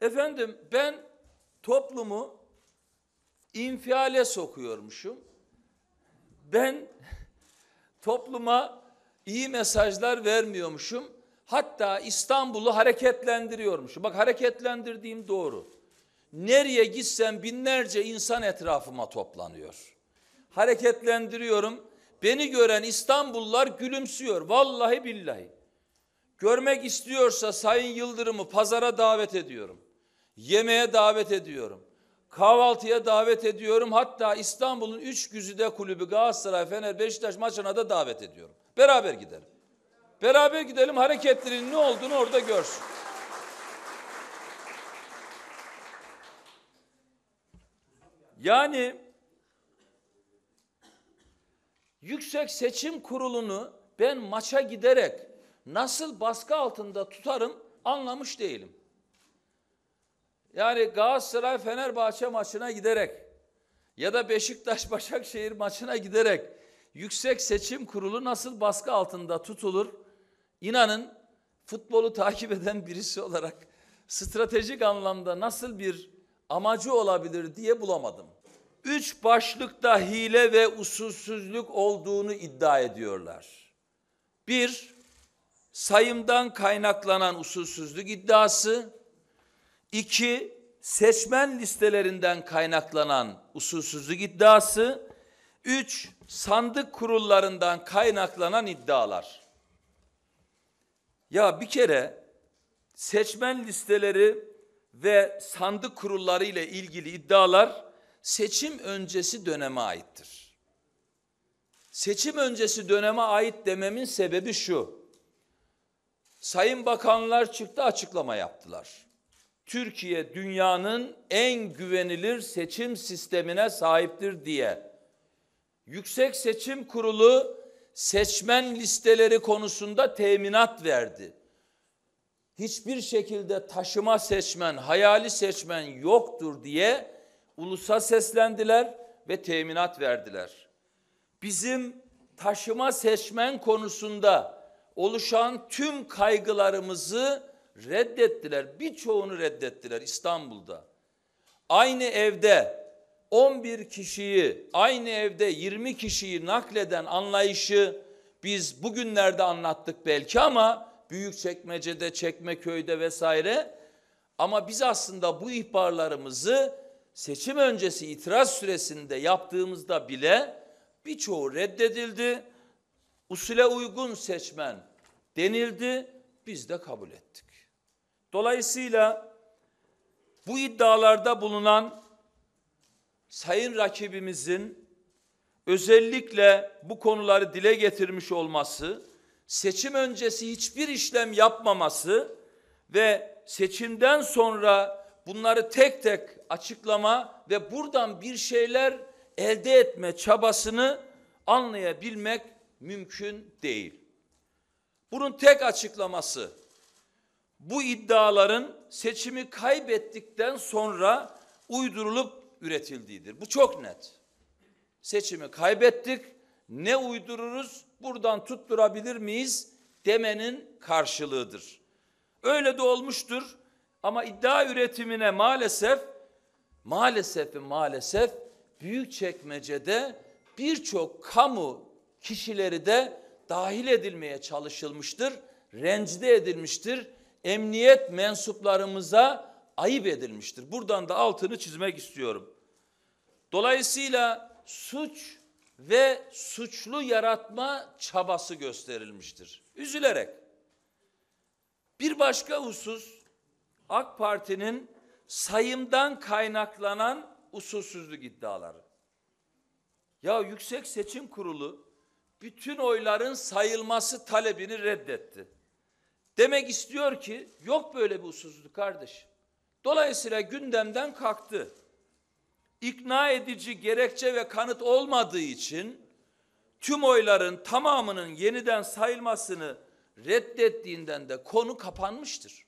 Efendim ben toplumu infiale sokuyormuşum. Ben topluma iyi mesajlar vermiyormuşum. Hatta İstanbul'u hareketlendiriyormuşum. Bak hareketlendirdiğim doğru. Nereye gitsem binlerce insan etrafıma toplanıyor. Hareketlendiriyorum. Beni gören İstanbullular gülümsüyor. Vallahi billahi. Görmek istiyorsa Sayın Yıldırım'ı pazara davet ediyorum. Yemeğe davet ediyorum. Kahvaltıya davet ediyorum. Hatta İstanbul'un üç güzide kulübü Galatasaray, Fener, Beşiktaş maçına da davet ediyorum. Beraber gidelim. Beraber gidelim hareketlerin ne olduğunu orada görsün. Yani Yüksek Seçim Kurulu'nu ben maça giderek nasıl baskı altında tutarım anlamış değilim. Yani Galatasaray Fenerbahçe maçına giderek ya da Beşiktaş Başakşehir maçına giderek Yüksek Seçim Kurulu nasıl baskı altında tutulur? İnanın futbolu takip eden birisi olarak stratejik anlamda nasıl bir amacı olabilir diye bulamadım. Üç başlıkta hile ve usulsüzlük olduğunu iddia ediyorlar. Bir, sayımdan kaynaklanan usulsüzlük iddiası. İki, seçmen listelerinden kaynaklanan usulsüzlük iddiası. Üç, sandık kurullarından kaynaklanan iddialar. Ya bir kere seçmen listeleri ve sandık kurulları ile ilgili iddialar seçim öncesi döneme aittir. Seçim öncesi döneme ait dememin sebebi şu. Sayın bakanlar çıktı açıklama yaptılar. Türkiye dünyanın en güvenilir seçim sistemine sahiptir diye Yüksek Seçim Kurulu seçmen listeleri konusunda teminat verdi. Hiçbir şekilde taşıma seçmen, hayali seçmen yoktur diye ulusa seslendiler ve teminat verdiler. Bizim taşıma seçmen konusunda oluşan tüm kaygılarımızı reddettiler. Birçoğunu reddettiler İstanbul'da. Aynı evde 11 kişiyi, aynı evde 20 kişiyi nakleden anlayışı biz bugünlerde anlattık belki ama büyük çekmecede, çekmeköy'de vesaire ama biz aslında bu ihbarlarımızı seçim öncesi itiraz süresinde yaptığımızda bile birçoğu reddedildi. Usule uygun seçmen denildi. Biz de kabul ettik. Dolayısıyla bu iddialarda bulunan sayın rakibimizin özellikle bu konuları dile getirmiş olması, seçim öncesi hiçbir işlem yapmaması ve seçimden sonra bunları tek tek açıklama ve buradan bir şeyler elde etme çabasını anlayabilmek mümkün değil. Bunun tek açıklaması bu iddiaların seçimi kaybettikten sonra uydurulup üretildiğidir. Bu çok net. Seçimi kaybettik, ne uydururuz, buradan tutturabilir miyiz demenin karşılığıdır. Öyle de olmuştur ama iddia üretimine maalesef, maalesef ve maalesef Büyükçekmece'de birçok kamu kişileri de dahil edilmeye çalışılmıştır, rencide edilmiştir emniyet mensuplarımıza ayıp edilmiştir. Buradan da altını çizmek istiyorum. Dolayısıyla suç ve suçlu yaratma çabası gösterilmiştir. Üzülerek. Bir başka husus AK Parti'nin sayımdan kaynaklanan usulsüzlük iddiaları. Ya Yüksek Seçim Kurulu bütün oyların sayılması talebini reddetti. Demek istiyor ki yok böyle bir usuzluk kardeş. Dolayısıyla gündemden kalktı. İkna edici gerekçe ve kanıt olmadığı için tüm oyların tamamının yeniden sayılmasını reddettiğinden de konu kapanmıştır.